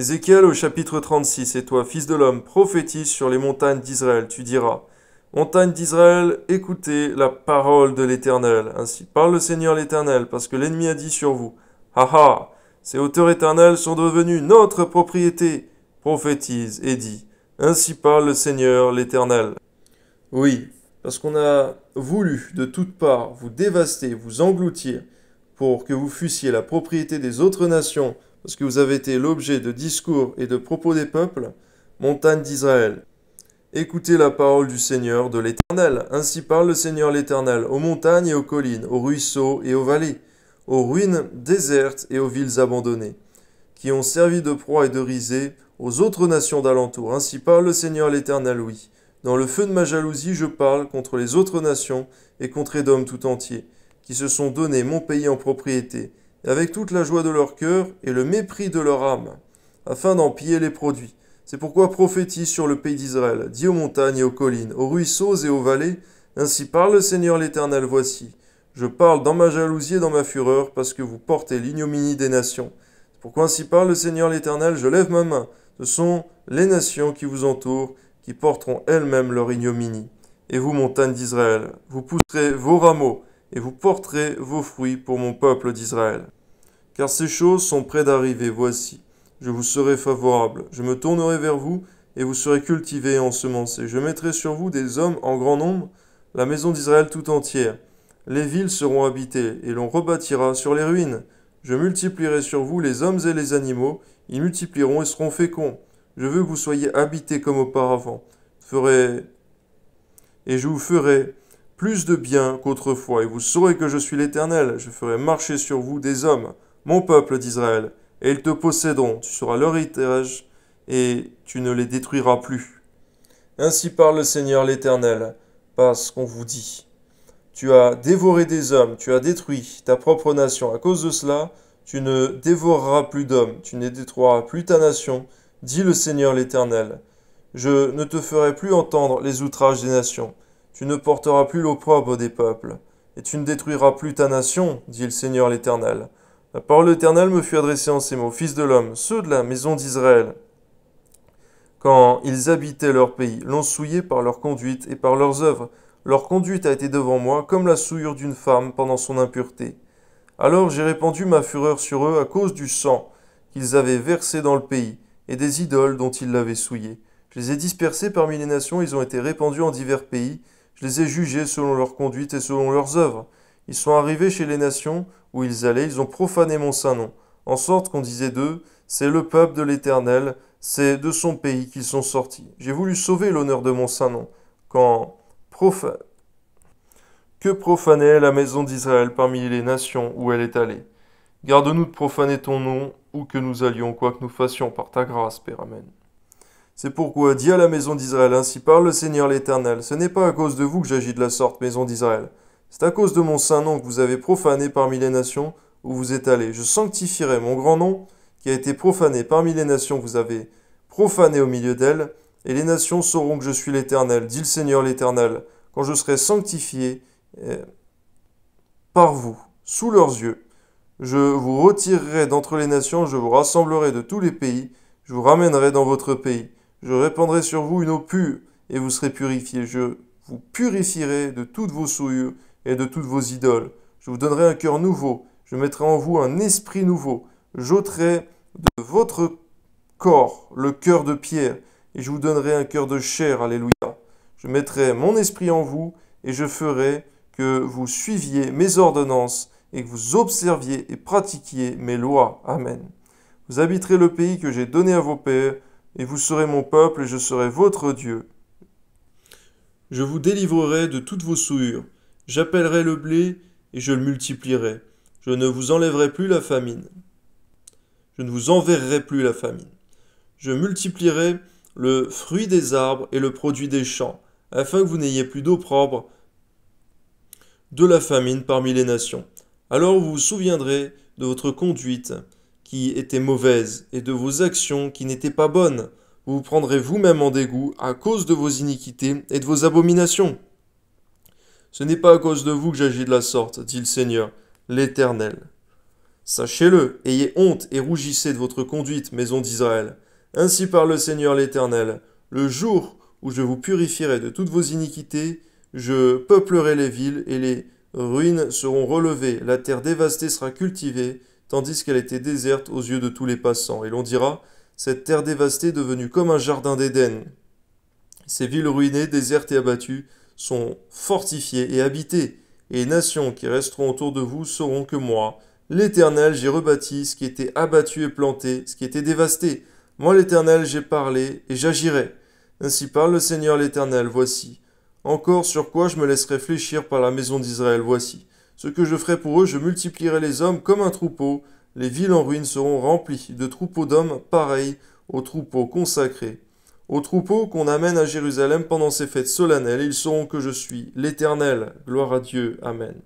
Ézéchiel au chapitre 36, et toi, fils de l'homme, prophétise sur les montagnes d'Israël, tu diras, Montagne d'Israël, écoutez la parole de l'Éternel. Ainsi parle le Seigneur l'Éternel, parce que l'ennemi a dit sur vous, Haha, ah, ces hauteurs éternelles sont devenues notre propriété. Prophétise et dit, Ainsi parle le Seigneur l'Éternel. Oui, parce qu'on a voulu de toutes parts vous dévaster, vous engloutir, pour que vous fussiez la propriété des autres nations, parce que vous avez été l'objet de discours et de propos des peuples, montagne d'Israël. Écoutez la parole du Seigneur de l'Éternel. Ainsi parle le Seigneur l'Éternel aux montagnes et aux collines, aux ruisseaux et aux vallées, aux ruines désertes et aux villes abandonnées, qui ont servi de proie et de risée aux autres nations d'alentour. Ainsi parle le Seigneur l'Éternel, oui. Dans le feu de ma jalousie, je parle contre les autres nations et contre Edom tout entier, qui se sont donné mon pays en propriété avec toute la joie de leur cœur et le mépris de leur âme, afin d'en piller les produits. C'est pourquoi prophétise sur le pays d'Israël, dit aux montagnes et aux collines, aux ruisseaux et aux vallées, ainsi parle le Seigneur l'Éternel, voici. Je parle dans ma jalousie et dans ma fureur, parce que vous portez l'ignominie des nations. C'est pourquoi ainsi parle le Seigneur l'Éternel, je lève ma main. Ce sont les nations qui vous entourent, qui porteront elles-mêmes leur ignominie. Et vous, montagnes d'Israël, vous pousserez vos rameaux, et vous porterez vos fruits pour mon peuple d'Israël. Car ces choses sont près d'arriver, voici. Je vous serai favorable, je me tournerai vers vous, et vous serez cultivés et ensemencés. Je mettrai sur vous des hommes en grand nombre, la maison d'Israël tout entière. Les villes seront habitées, et l'on rebâtira sur les ruines. Je multiplierai sur vous les hommes et les animaux, ils multiplieront et seront féconds. Je veux que vous soyez habités comme auparavant. Ferai... Et je vous ferai plus de bien qu'autrefois, et vous saurez que je suis l'Éternel, je ferai marcher sur vous des hommes, mon peuple d'Israël, et ils te posséderont, tu seras leur héritage, et tu ne les détruiras plus. Ainsi parle le Seigneur l'Éternel, parce qu'on vous dit. Tu as dévoré des hommes, tu as détruit ta propre nation. À cause de cela, tu ne dévoreras plus d'hommes, tu ne détruiras plus ta nation, dit le Seigneur l'Éternel. Je ne te ferai plus entendre les outrages des nations, tu ne porteras plus l'opprobre des peuples, et tu ne détruiras plus ta nation, dit le Seigneur l'Éternel. La parole de l'Éternel me fut adressée en ces mots, Fils de l'homme, ceux de la maison d'Israël, quand ils habitaient leur pays, l'ont souillé par leur conduite et par leurs œuvres. Leur conduite a été devant moi comme la souillure d'une femme pendant son impureté. Alors j'ai répandu ma fureur sur eux à cause du sang qu'ils avaient versé dans le pays et des idoles dont ils l'avaient souillé. Je les ai dispersés parmi les nations, ils ont été répandus en divers pays, je les ai jugés selon leur conduite et selon leurs œuvres. Ils sont arrivés chez les nations où ils allaient, ils ont profané mon saint nom, en sorte qu'on disait d'eux, c'est le peuple de l'Éternel, c'est de son pays qu'ils sont sortis. J'ai voulu sauver l'honneur de mon saint nom, quand profa... que profanait la maison d'Israël parmi les nations où elle est allée. Garde-nous de profaner ton nom, où que nous allions, quoi que nous fassions, par ta grâce, Père Amen. C'est pourquoi dis à la maison d'Israël, ainsi parle le Seigneur l'Éternel, ce n'est pas à cause de vous que j'agis de la sorte, maison d'Israël. C'est à cause de mon saint nom que vous avez profané parmi les nations où vous êtes allés. Je sanctifierai mon grand nom qui a été profané parmi les nations que vous avez profané au milieu d'elles, et les nations sauront que je suis l'Éternel, dit le Seigneur l'Éternel, quand je serai sanctifié eh, par vous, sous leurs yeux. Je vous retirerai d'entre les nations, je vous rassemblerai de tous les pays, je vous ramènerai dans votre pays. Je répandrai sur vous une eau pure, et vous serez purifiés. Je vous purifierai de toutes vos souillures et de toutes vos idoles. Je vous donnerai un cœur nouveau. Je mettrai en vous un esprit nouveau. J'ôterai de votre corps le cœur de pierre, et je vous donnerai un cœur de chair. Alléluia. Je mettrai mon esprit en vous, et je ferai que vous suiviez mes ordonnances, et que vous observiez et pratiquiez mes lois. Amen. Vous habiterez le pays que j'ai donné à vos pères, et vous serez mon peuple, et je serai votre Dieu. Je vous délivrerai de toutes vos souillures, j'appellerai le blé, et je le multiplierai. Je ne vous enlèverai plus la famine. Je ne vous enverrai plus la famine. Je multiplierai le fruit des arbres et le produit des champs, afin que vous n'ayez plus d'opprobre de la famine parmi les nations. Alors vous vous souviendrez de votre conduite, qui étaient mauvaises et de vos actions qui n'étaient pas bonnes. Vous vous prendrez vous-même en dégoût à cause de vos iniquités et de vos abominations. Ce n'est pas à cause de vous que j'agis de la sorte, dit le Seigneur, l'Éternel. Sachez-le, ayez honte et rougissez de votre conduite, maison d'Israël. Ainsi parle le Seigneur l'Éternel. Le jour où je vous purifierai de toutes vos iniquités, je peuplerai les villes et les ruines seront relevées, la terre dévastée sera cultivée, tandis qu'elle était déserte aux yeux de tous les passants, et l'on dira cette terre dévastée devenue comme un jardin d'Éden. Ces villes ruinées, désertes et abattues, sont fortifiées et habitées, et les nations qui resteront autour de vous sauront que moi, l'Éternel, j'ai rebâti ce qui était abattu et planté, ce qui était dévasté. Moi, l'Éternel, j'ai parlé, et j'agirai. Ainsi parle le Seigneur l'Éternel, voici. Encore sur quoi je me laisserai fléchir par la maison d'Israël, voici. Ce que je ferai pour eux, je multiplierai les hommes comme un troupeau. Les villes en ruine seront remplies de troupeaux d'hommes pareils aux troupeaux consacrés. Aux troupeaux qu'on amène à Jérusalem pendant ces fêtes solennelles, ils sauront que je suis l'Éternel. Gloire à Dieu. Amen.